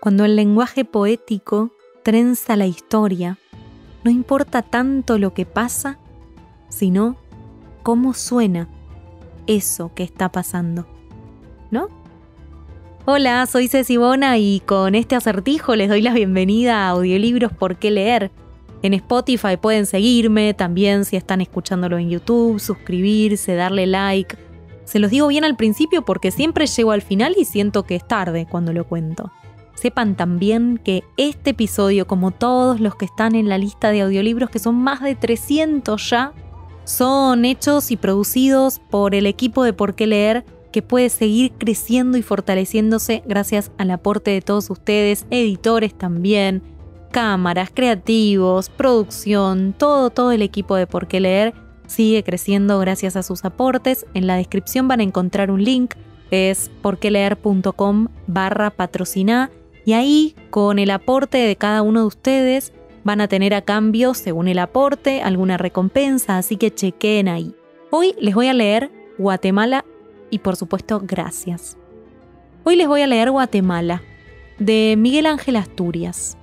Cuando el lenguaje poético trenza la historia, no importa tanto lo que pasa, sino cómo suena eso que está pasando. ¿No? Hola, soy Ceci Bona y con este acertijo les doy la bienvenida a Audiolibros por qué leer. En Spotify pueden seguirme, también si están escuchándolo en YouTube, suscribirse, darle like. Se los digo bien al principio porque siempre llego al final y siento que es tarde cuando lo cuento. Sepan también que este episodio, como todos los que están en la lista de audiolibros, que son más de 300 ya, son hechos y producidos por el equipo de Por qué Leer, que puede seguir creciendo y fortaleciéndose gracias al aporte de todos ustedes, editores también, cámaras, creativos, producción, todo, todo el equipo de Por qué Leer sigue creciendo gracias a sus aportes. En la descripción van a encontrar un link, es porqueleer.com barra patrocinar y ahí, con el aporte de cada uno de ustedes, van a tener a cambio, según el aporte, alguna recompensa, así que chequen ahí. Hoy les voy a leer Guatemala y por supuesto gracias. Hoy les voy a leer Guatemala, de Miguel Ángel Asturias.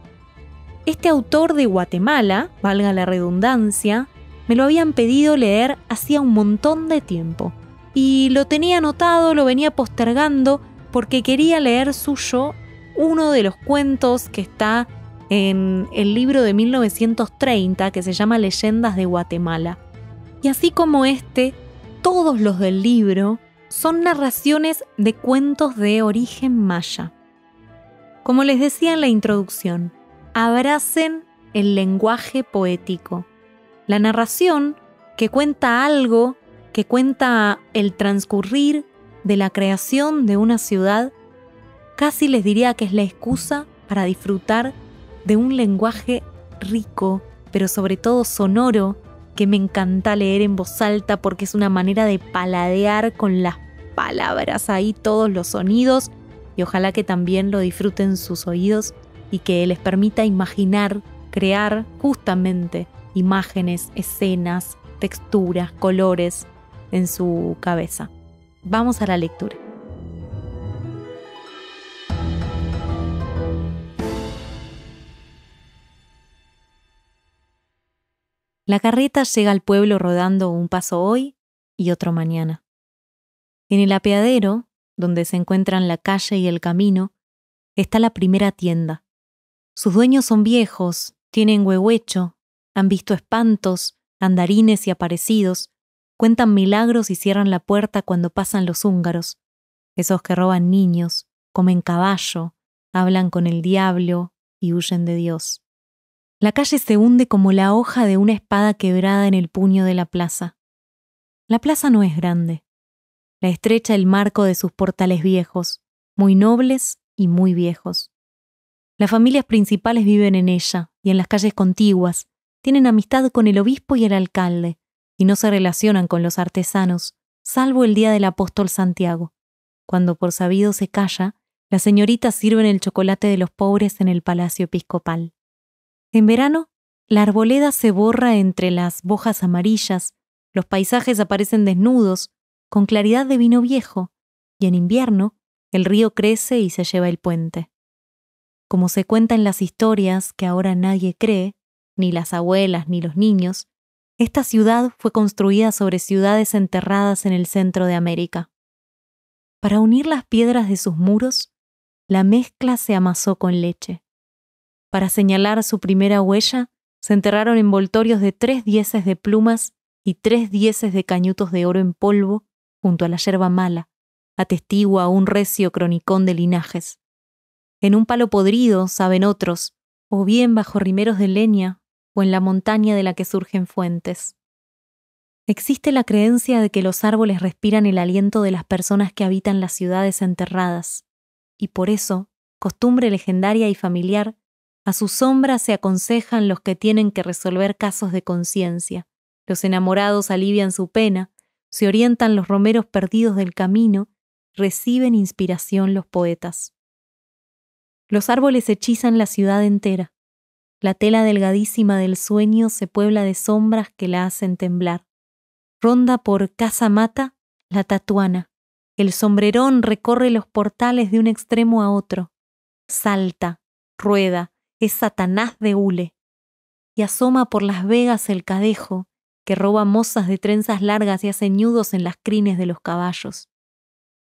Este autor de Guatemala, valga la redundancia, me lo habían pedido leer hacía un montón de tiempo. Y lo tenía anotado, lo venía postergando, porque quería leer suyo uno de los cuentos que está en el libro de 1930 que se llama Leyendas de Guatemala. Y así como este, todos los del libro son narraciones de cuentos de origen maya. Como les decía en la introducción, abracen el lenguaje poético. La narración que cuenta algo, que cuenta el transcurrir de la creación de una ciudad, Casi les diría que es la excusa para disfrutar de un lenguaje rico, pero sobre todo sonoro, que me encanta leer en voz alta porque es una manera de paladear con las palabras ahí todos los sonidos y ojalá que también lo disfruten sus oídos y que les permita imaginar, crear justamente imágenes, escenas, texturas, colores en su cabeza. Vamos a la lectura. La carreta llega al pueblo rodando un paso hoy y otro mañana. En el apeadero, donde se encuentran la calle y el camino, está la primera tienda. Sus dueños son viejos, tienen huehuecho, han visto espantos, andarines y aparecidos, cuentan milagros y cierran la puerta cuando pasan los húngaros, esos que roban niños, comen caballo, hablan con el diablo y huyen de Dios. La calle se hunde como la hoja de una espada quebrada en el puño de la plaza. La plaza no es grande. La estrecha el marco de sus portales viejos, muy nobles y muy viejos. Las familias principales viven en ella y en las calles contiguas, tienen amistad con el obispo y el alcalde, y no se relacionan con los artesanos, salvo el día del apóstol Santiago. Cuando por sabido se calla, las señoritas sirven el chocolate de los pobres en el palacio episcopal. En verano, la arboleda se borra entre las bojas amarillas, los paisajes aparecen desnudos, con claridad de vino viejo, y en invierno, el río crece y se lleva el puente. Como se cuenta en las historias que ahora nadie cree, ni las abuelas ni los niños, esta ciudad fue construida sobre ciudades enterradas en el centro de América. Para unir las piedras de sus muros, la mezcla se amasó con leche. Para señalar su primera huella, se enterraron envoltorios de tres dieces de plumas y tres dieces de cañutos de oro en polvo junto a la yerba mala, atestigua un recio cronicón de linajes. En un palo podrido, saben otros, o bien bajo rimeros de leña, o en la montaña de la que surgen fuentes. Existe la creencia de que los árboles respiran el aliento de las personas que habitan las ciudades enterradas, y por eso, costumbre legendaria y familiar, a su sombra se aconsejan los que tienen que resolver casos de conciencia. Los enamorados alivian su pena, se orientan los romeros perdidos del camino, reciben inspiración los poetas. Los árboles hechizan la ciudad entera. La tela delgadísima del sueño se puebla de sombras que la hacen temblar. Ronda por casa mata la tatuana. El sombrerón recorre los portales de un extremo a otro. Salta, rueda, es Satanás de hule, y asoma por las vegas el cadejo, que roba mozas de trenzas largas y hace nudos en las crines de los caballos.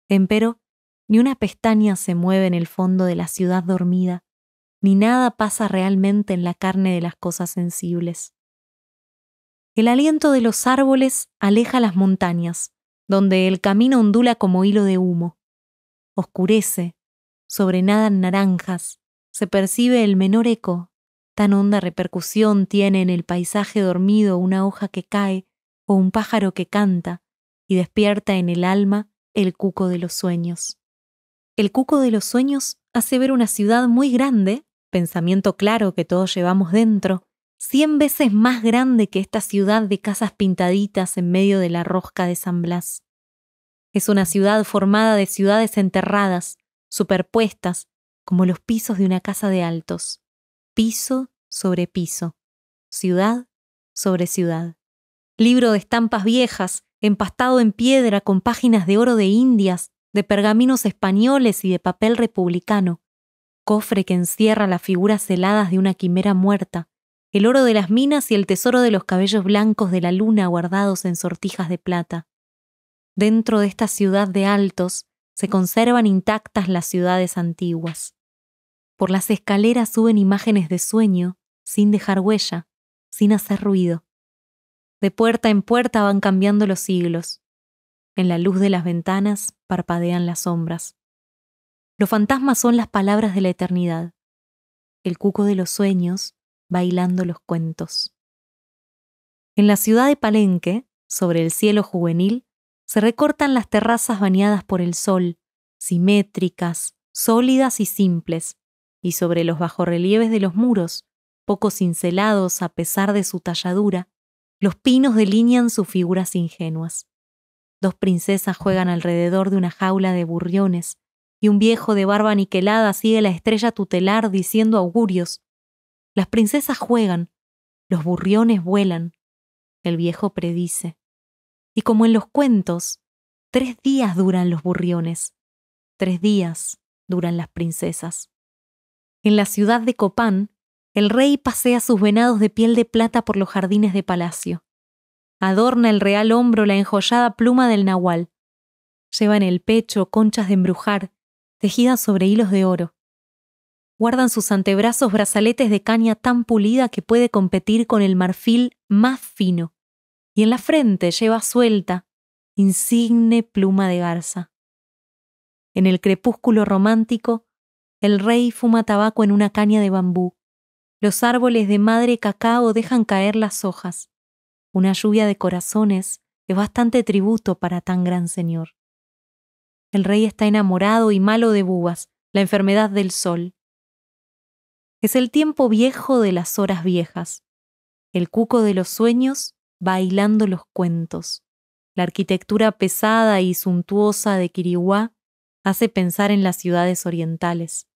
Empero, ni una pestaña se mueve en el fondo de la ciudad dormida, ni nada pasa realmente en la carne de las cosas sensibles. El aliento de los árboles aleja las montañas, donde el camino ondula como hilo de humo. Oscurece, sobrenadan naranjas, se percibe el menor eco. Tan honda repercusión tiene en el paisaje dormido una hoja que cae o un pájaro que canta y despierta en el alma el cuco de los sueños. El cuco de los sueños hace ver una ciudad muy grande, pensamiento claro que todos llevamos dentro, cien veces más grande que esta ciudad de casas pintaditas en medio de la rosca de San Blas. Es una ciudad formada de ciudades enterradas, superpuestas, como los pisos de una casa de altos, piso sobre piso, ciudad sobre ciudad. Libro de estampas viejas, empastado en piedra con páginas de oro de Indias, de pergaminos españoles y de papel republicano. Cofre que encierra las figuras heladas de una quimera muerta, el oro de las minas y el tesoro de los cabellos blancos de la luna guardados en sortijas de plata. Dentro de esta ciudad de altos, se conservan intactas las ciudades antiguas. Por las escaleras suben imágenes de sueño, sin dejar huella, sin hacer ruido. De puerta en puerta van cambiando los siglos. En la luz de las ventanas parpadean las sombras. Los fantasmas son las palabras de la eternidad. El cuco de los sueños bailando los cuentos. En la ciudad de Palenque, sobre el cielo juvenil, se recortan las terrazas bañadas por el sol, simétricas, sólidas y simples, y sobre los bajorrelieves de los muros, poco cincelados a pesar de su talladura, los pinos delinean sus figuras ingenuas. Dos princesas juegan alrededor de una jaula de burriones, y un viejo de barba aniquelada sigue la estrella tutelar diciendo augurios. Las princesas juegan, los burriones vuelan, el viejo predice. Y como en los cuentos, tres días duran los burriones, tres días duran las princesas. En la ciudad de Copán, el rey pasea sus venados de piel de plata por los jardines de palacio. Adorna el real hombro la enjollada pluma del nahual. Lleva en el pecho conchas de embrujar, tejidas sobre hilos de oro. Guardan sus antebrazos brazaletes de caña tan pulida que puede competir con el marfil más fino y en la frente lleva suelta insigne pluma de garza. En el crepúsculo romántico, el rey fuma tabaco en una caña de bambú. Los árboles de madre cacao dejan caer las hojas. Una lluvia de corazones es bastante tributo para tan gran señor. El rey está enamorado y malo de bubas, la enfermedad del sol. Es el tiempo viejo de las horas viejas, el cuco de los sueños bailando los cuentos. La arquitectura pesada y suntuosa de Quiriguá hace pensar en las ciudades orientales.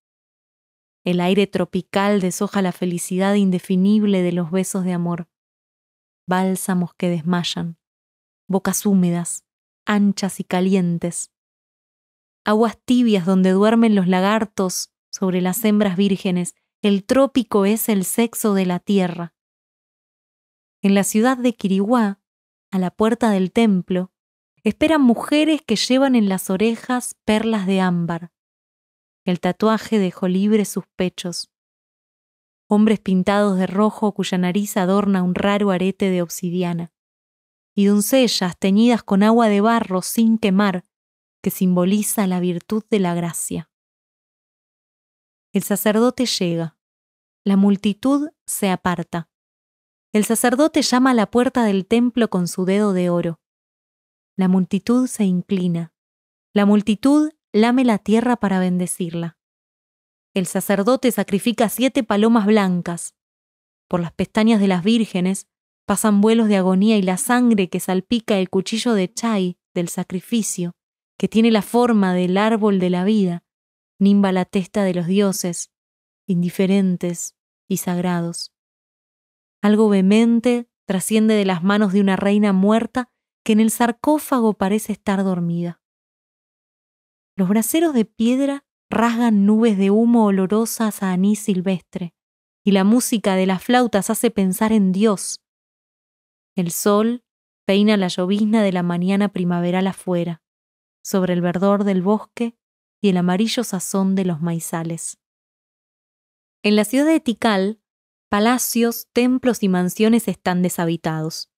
El aire tropical deshoja la felicidad indefinible de los besos de amor. Bálsamos que desmayan, bocas húmedas, anchas y calientes. Aguas tibias donde duermen los lagartos sobre las hembras vírgenes. El trópico es el sexo de la tierra. En la ciudad de Quiriguá, a la puerta del templo, esperan mujeres que llevan en las orejas perlas de ámbar. El tatuaje dejó libres sus pechos. Hombres pintados de rojo cuya nariz adorna un raro arete de obsidiana. Y doncellas teñidas con agua de barro sin quemar, que simboliza la virtud de la gracia. El sacerdote llega. La multitud se aparta. El sacerdote llama a la puerta del templo con su dedo de oro. La multitud se inclina. La multitud lame la tierra para bendecirla. El sacerdote sacrifica siete palomas blancas. Por las pestañas de las vírgenes pasan vuelos de agonía y la sangre que salpica el cuchillo de chai del sacrificio, que tiene la forma del árbol de la vida, nimba la testa de los dioses, indiferentes y sagrados. Algo vehemente trasciende de las manos de una reina muerta que en el sarcófago parece estar dormida. Los braseros de piedra rasgan nubes de humo olorosas a anís silvestre, y la música de las flautas hace pensar en Dios. El sol peina la llovizna de la mañana primaveral afuera, sobre el verdor del bosque y el amarillo sazón de los maizales. En la ciudad de Tikal, Palacios, templos y mansiones están deshabitados.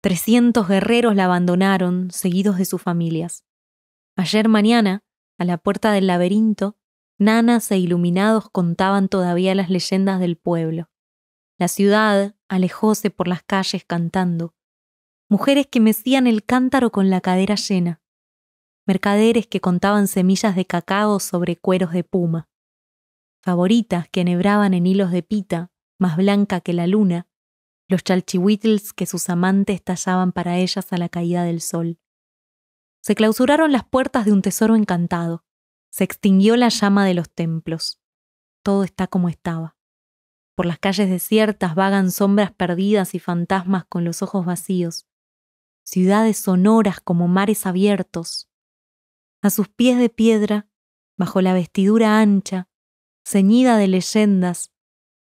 Trescientos guerreros la abandonaron, seguidos de sus familias. Ayer mañana, a la puerta del laberinto, nanas e iluminados contaban todavía las leyendas del pueblo. La ciudad alejóse por las calles cantando. Mujeres que mecían el cántaro con la cadera llena. Mercaderes que contaban semillas de cacao sobre cueros de puma. Favoritas que enhebraban en hilos de pita más blanca que la luna, los chalchihuitls que sus amantes tallaban para ellas a la caída del sol. Se clausuraron las puertas de un tesoro encantado, se extinguió la llama de los templos. Todo está como estaba. Por las calles desiertas vagan sombras perdidas y fantasmas con los ojos vacíos, ciudades sonoras como mares abiertos. A sus pies de piedra, bajo la vestidura ancha, ceñida de leyendas,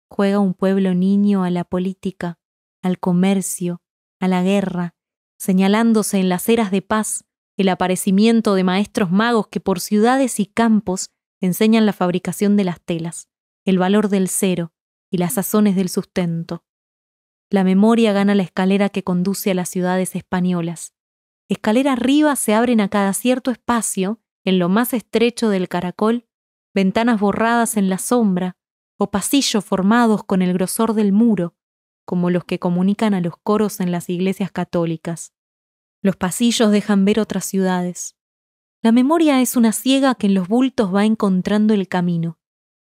Juega un pueblo niño a la política, al comercio, a la guerra, señalándose en las eras de paz el aparecimiento de maestros magos que por ciudades y campos enseñan la fabricación de las telas, el valor del cero y las sazones del sustento. La memoria gana la escalera que conduce a las ciudades españolas. Escalera arriba se abren a cada cierto espacio, en lo más estrecho del caracol, ventanas borradas en la sombra, o pasillos formados con el grosor del muro, como los que comunican a los coros en las iglesias católicas. Los pasillos dejan ver otras ciudades. La memoria es una ciega que en los bultos va encontrando el camino.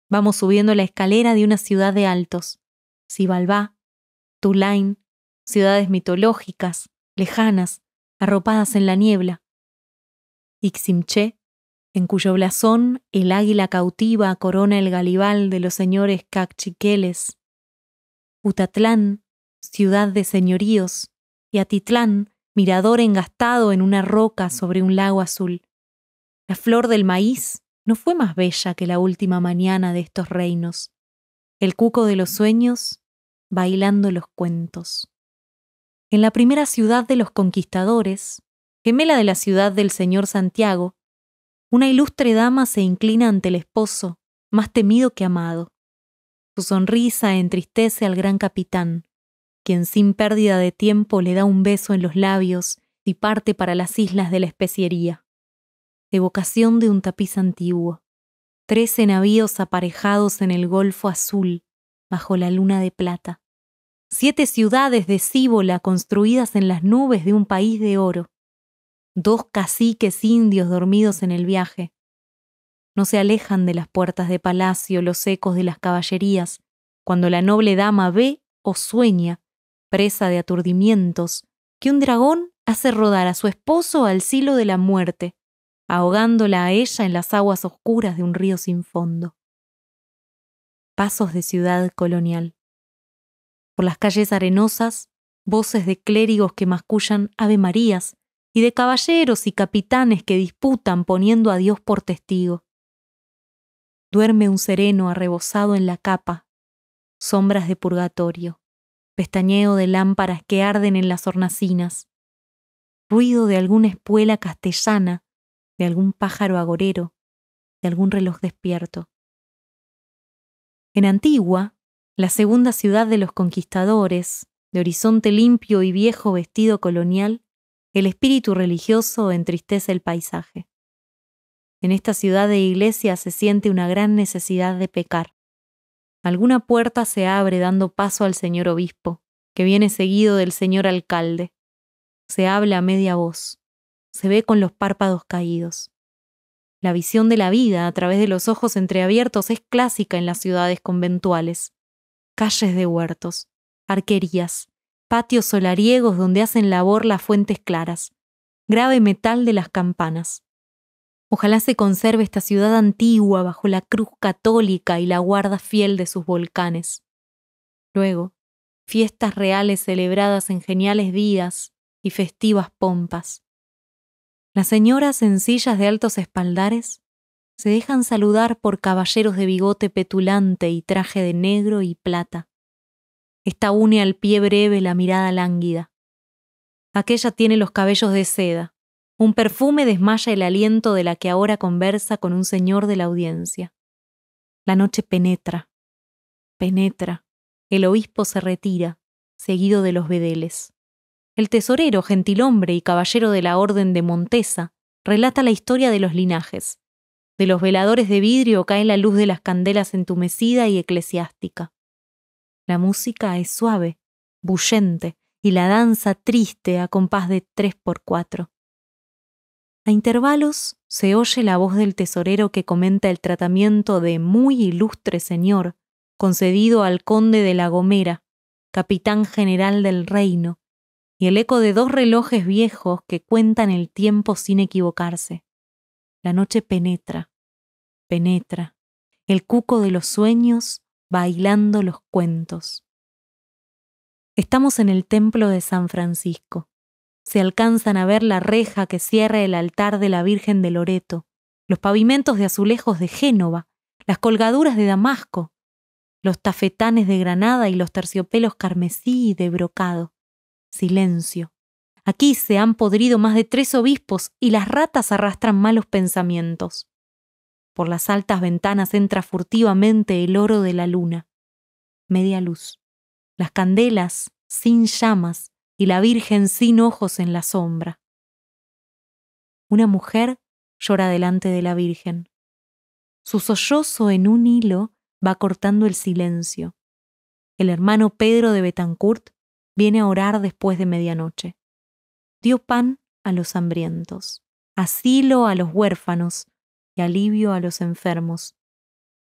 Vamos subiendo la escalera de una ciudad de altos. Sibalbá, Tulain, ciudades mitológicas, lejanas, arropadas en la niebla. Iximché, en cuyo blasón el águila cautiva corona el galibal de los señores cachiqueles. Utatlán, ciudad de señoríos, y Atitlán, mirador engastado en una roca sobre un lago azul. La flor del maíz no fue más bella que la última mañana de estos reinos. El cuco de los sueños bailando los cuentos. En la primera ciudad de los conquistadores, gemela de la ciudad del señor Santiago, una ilustre dama se inclina ante el esposo, más temido que amado. Su sonrisa entristece al gran capitán, quien sin pérdida de tiempo le da un beso en los labios y parte para las islas de la especiería. Evocación de un tapiz antiguo. Trece navíos aparejados en el Golfo Azul, bajo la luna de plata. Siete ciudades de cíbola construidas en las nubes de un país de oro dos caciques indios dormidos en el viaje. No se alejan de las puertas de palacio los ecos de las caballerías, cuando la noble dama ve o sueña, presa de aturdimientos, que un dragón hace rodar a su esposo al silo de la muerte, ahogándola a ella en las aguas oscuras de un río sin fondo. Pasos de ciudad colonial. Por las calles arenosas, voces de clérigos que mascullan Ave Marías y de caballeros y capitanes que disputan poniendo a Dios por testigo. Duerme un sereno arrebozado en la capa, sombras de purgatorio, pestañeo de lámparas que arden en las hornacinas, ruido de alguna espuela castellana, de algún pájaro agorero, de algún reloj despierto. En Antigua, la segunda ciudad de los conquistadores, de horizonte limpio y viejo vestido colonial, el espíritu religioso entristece el paisaje. En esta ciudad de iglesia se siente una gran necesidad de pecar. Alguna puerta se abre dando paso al señor obispo, que viene seguido del señor alcalde. Se habla a media voz. Se ve con los párpados caídos. La visión de la vida a través de los ojos entreabiertos es clásica en las ciudades conventuales. Calles de huertos, arquerías, patios solariegos donde hacen labor las fuentes claras, grave metal de las campanas. Ojalá se conserve esta ciudad antigua bajo la cruz católica y la guarda fiel de sus volcanes. Luego, fiestas reales celebradas en geniales días y festivas pompas. Las señoras en sillas de altos espaldares se dejan saludar por caballeros de bigote petulante y traje de negro y plata. Esta une al pie breve la mirada lánguida. Aquella tiene los cabellos de seda. Un perfume desmaya el aliento de la que ahora conversa con un señor de la audiencia. La noche penetra, penetra. El obispo se retira, seguido de los vedeles. El tesorero, gentilhombre y caballero de la Orden de Montesa, relata la historia de los linajes. De los veladores de vidrio cae la luz de las candelas entumecida y eclesiástica. La música es suave, bullente, y la danza triste a compás de tres por cuatro. A intervalos se oye la voz del tesorero que comenta el tratamiento de muy ilustre señor, concedido al conde de La Gomera, capitán general del reino, y el eco de dos relojes viejos que cuentan el tiempo sin equivocarse. La noche penetra, penetra. El cuco de los sueños bailando los cuentos. Estamos en el templo de San Francisco. Se alcanzan a ver la reja que cierra el altar de la Virgen de Loreto, los pavimentos de azulejos de Génova, las colgaduras de Damasco, los tafetanes de Granada y los terciopelos carmesí y de brocado. Silencio. Aquí se han podrido más de tres obispos y las ratas arrastran malos pensamientos. Por las altas ventanas entra furtivamente el oro de la luna. Media luz. Las candelas sin llamas y la Virgen sin ojos en la sombra. Una mujer llora delante de la Virgen. Su sollozo en un hilo va cortando el silencio. El hermano Pedro de Betancourt viene a orar después de medianoche. Dio pan a los hambrientos, asilo a los huérfanos, y alivio a los enfermos.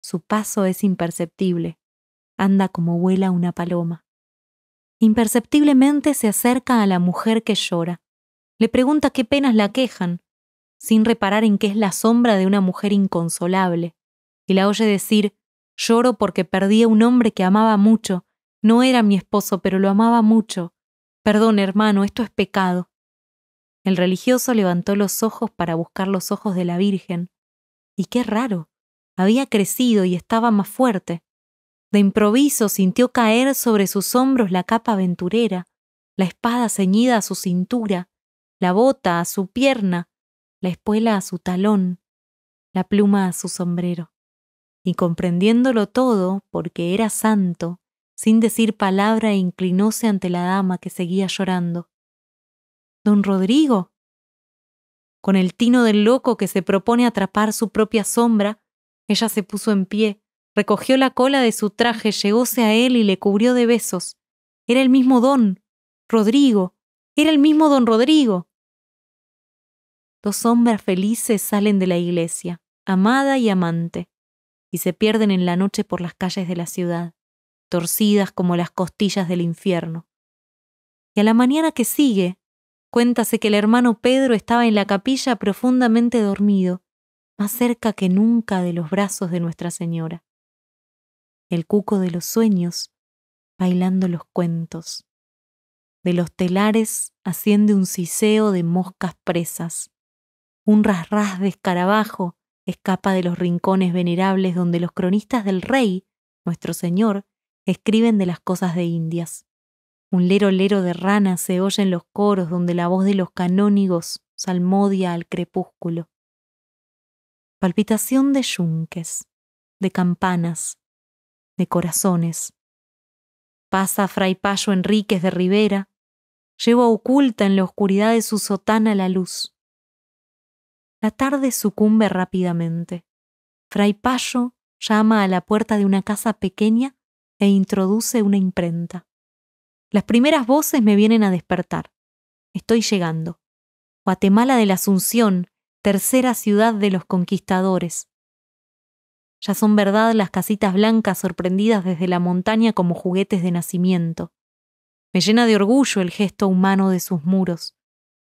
Su paso es imperceptible, anda como vuela una paloma. Imperceptiblemente se acerca a la mujer que llora, le pregunta qué penas la quejan, sin reparar en que es la sombra de una mujer inconsolable, y la oye decir Lloro porque perdí a un hombre que amaba mucho, no era mi esposo, pero lo amaba mucho. Perdón, hermano, esto es pecado. El religioso levantó los ojos para buscar los ojos de la Virgen, y qué raro, había crecido y estaba más fuerte. De improviso sintió caer sobre sus hombros la capa aventurera, la espada ceñida a su cintura, la bota a su pierna, la espuela a su talón, la pluma a su sombrero. Y comprendiéndolo todo, porque era santo, sin decir palabra inclinóse ante la dama que seguía llorando. Don Rodrigo, con el tino del loco que se propone atrapar su propia sombra, ella se puso en pie, recogió la cola de su traje, llegóse a él y le cubrió de besos. Era el mismo don, Rodrigo, era el mismo don Rodrigo. Dos sombras felices salen de la iglesia, amada y amante, y se pierden en la noche por las calles de la ciudad, torcidas como las costillas del infierno. Y a la mañana que sigue, Cuéntase que el hermano Pedro estaba en la capilla profundamente dormido, más cerca que nunca de los brazos de Nuestra Señora. El cuco de los sueños, bailando los cuentos. De los telares asciende un ciseo de moscas presas. Un rasras de escarabajo escapa de los rincones venerables donde los cronistas del rey, nuestro Señor, escriben de las cosas de Indias. Un lero lero de ranas se oye en los coros donde la voz de los canónigos salmodia al crepúsculo. Palpitación de yunques, de campanas, de corazones. Pasa Fray Payo Enríquez de Rivera, lleva oculta en la oscuridad de su sotana la luz. La tarde sucumbe rápidamente. Fray Payo llama a la puerta de una casa pequeña e introduce una imprenta. Las primeras voces me vienen a despertar. Estoy llegando. Guatemala de la Asunción, tercera ciudad de los conquistadores. Ya son verdad las casitas blancas sorprendidas desde la montaña como juguetes de nacimiento. Me llena de orgullo el gesto humano de sus muros,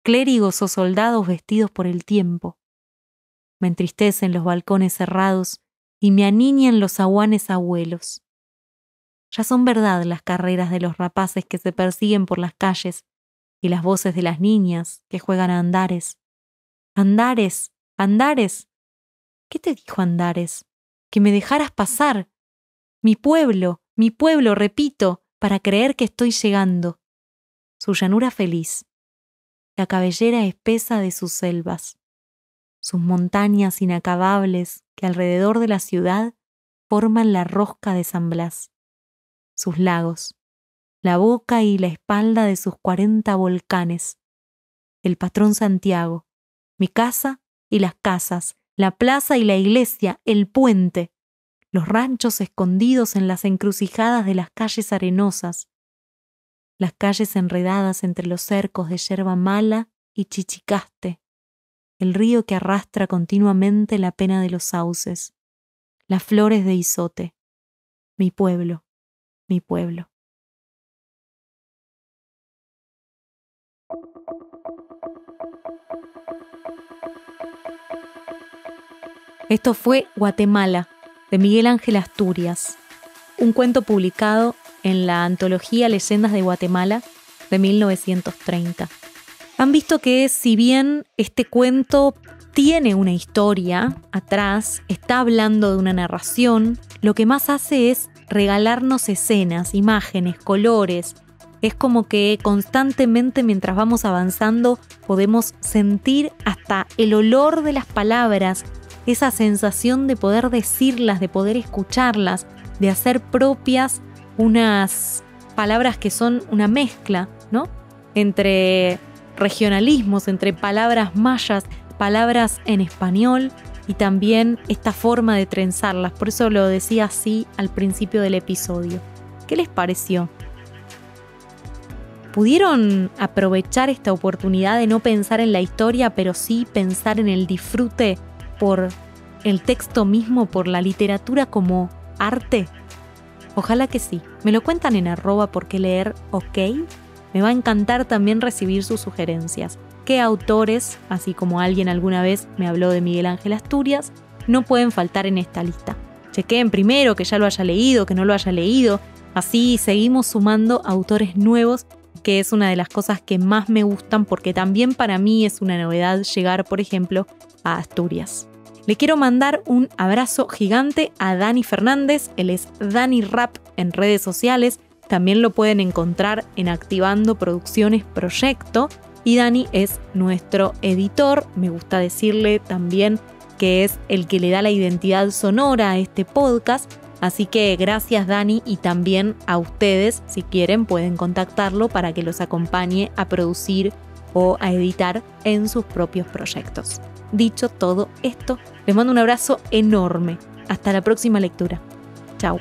clérigos o soldados vestidos por el tiempo. Me entristecen los balcones cerrados y me aniñan los aguanes abuelos. Ya son verdad las carreras de los rapaces que se persiguen por las calles y las voces de las niñas que juegan a andares. Andares, andares. ¿Qué te dijo andares? Que me dejaras pasar. Mi pueblo, mi pueblo, repito, para creer que estoy llegando. Su llanura feliz, la cabellera espesa de sus selvas, sus montañas inacabables que alrededor de la ciudad forman la rosca de San Blas sus lagos, la boca y la espalda de sus cuarenta volcanes, el patrón Santiago, mi casa y las casas, la plaza y la iglesia, el puente, los ranchos escondidos en las encrucijadas de las calles arenosas, las calles enredadas entre los cercos de yerba mala y chichicaste, el río que arrastra continuamente la pena de los sauces, las flores de isote, mi pueblo mi pueblo. Esto fue Guatemala, de Miguel Ángel Asturias, un cuento publicado en la antología Leyendas de Guatemala de 1930. Han visto que si bien este cuento tiene una historia atrás, está hablando de una narración, lo que más hace es regalarnos escenas, imágenes, colores. Es como que constantemente mientras vamos avanzando podemos sentir hasta el olor de las palabras, esa sensación de poder decirlas, de poder escucharlas, de hacer propias unas palabras que son una mezcla, ¿no? Entre regionalismos, entre palabras mayas, palabras en español, y también esta forma de trenzarlas. Por eso lo decía así al principio del episodio. ¿Qué les pareció? ¿Pudieron aprovechar esta oportunidad de no pensar en la historia, pero sí pensar en el disfrute por el texto mismo, por la literatura como arte? Ojalá que sí. Me lo cuentan en arroba porque leer ok. Me va a encantar también recibir sus sugerencias qué autores, así como alguien alguna vez me habló de Miguel Ángel Asturias, no pueden faltar en esta lista. Chequen primero que ya lo haya leído, que no lo haya leído, así seguimos sumando autores nuevos, que es una de las cosas que más me gustan porque también para mí es una novedad llegar, por ejemplo, a Asturias. Le quiero mandar un abrazo gigante a Dani Fernández, él es Dani Rap en redes sociales, también lo pueden encontrar en Activando Producciones Proyecto y Dani es nuestro editor, me gusta decirle también que es el que le da la identidad sonora a este podcast. Así que gracias Dani y también a ustedes, si quieren pueden contactarlo para que los acompañe a producir o a editar en sus propios proyectos. Dicho todo esto, les mando un abrazo enorme. Hasta la próxima lectura. Chao.